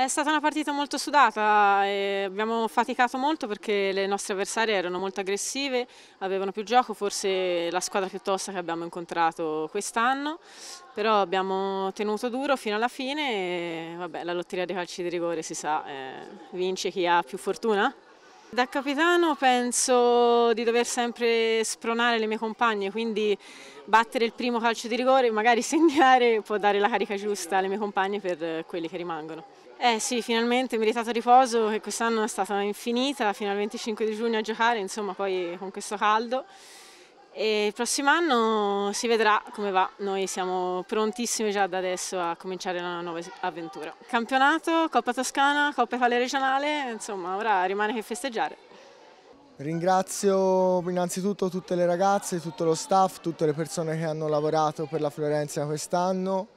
È stata una partita molto sudata, abbiamo faticato molto perché le nostre avversarie erano molto aggressive, avevano più gioco, forse la squadra più tosta che abbiamo incontrato quest'anno, però abbiamo tenuto duro fino alla fine e vabbè, la lotteria dei calci di rigore si sa, eh, vince chi ha più fortuna. Da capitano penso di dover sempre spronare le mie compagne, quindi battere il primo calcio di rigore, magari segnare, può dare la carica giusta alle mie compagne per quelli che rimangono. Eh sì, finalmente meritato riposo che quest'anno è stata infinita, fino al 25 di giugno a giocare, insomma poi con questo caldo. E il prossimo anno si vedrà come va, noi siamo prontissimi già da adesso a cominciare una nuova avventura. Campionato, Coppa Toscana, Coppa Italia Regionale, insomma ora rimane che festeggiare. Ringrazio innanzitutto tutte le ragazze, tutto lo staff, tutte le persone che hanno lavorato per la Florenza quest'anno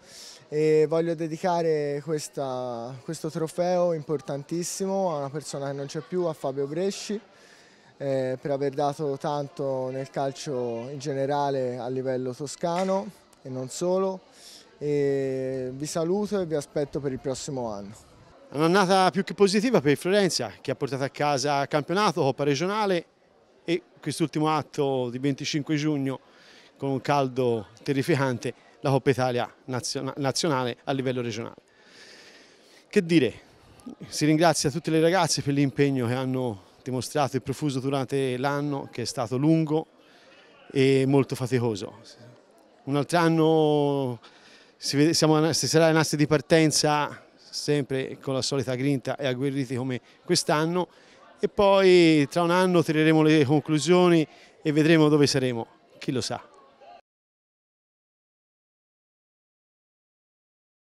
e voglio dedicare questa, questo trofeo importantissimo a una persona che non c'è più, a Fabio Bresci eh, per aver dato tanto nel calcio in generale a livello toscano e non solo. E vi saluto e vi aspetto per il prossimo anno. Un'annata più che positiva per il Florenza che ha portato a casa campionato, Coppa regionale e quest'ultimo atto di 25 giugno con un caldo terrificante la Coppa Italia nazionale a livello regionale. Che dire, si ringrazia tutte le ragazze per l'impegno che hanno dimostrato e profuso durante l'anno che è stato lungo e molto faticoso. Un altro anno si, vede, siamo, si sarà in asse di partenza sempre con la solita grinta e agguerriti come quest'anno e poi tra un anno tireremo le conclusioni e vedremo dove saremo, chi lo sa.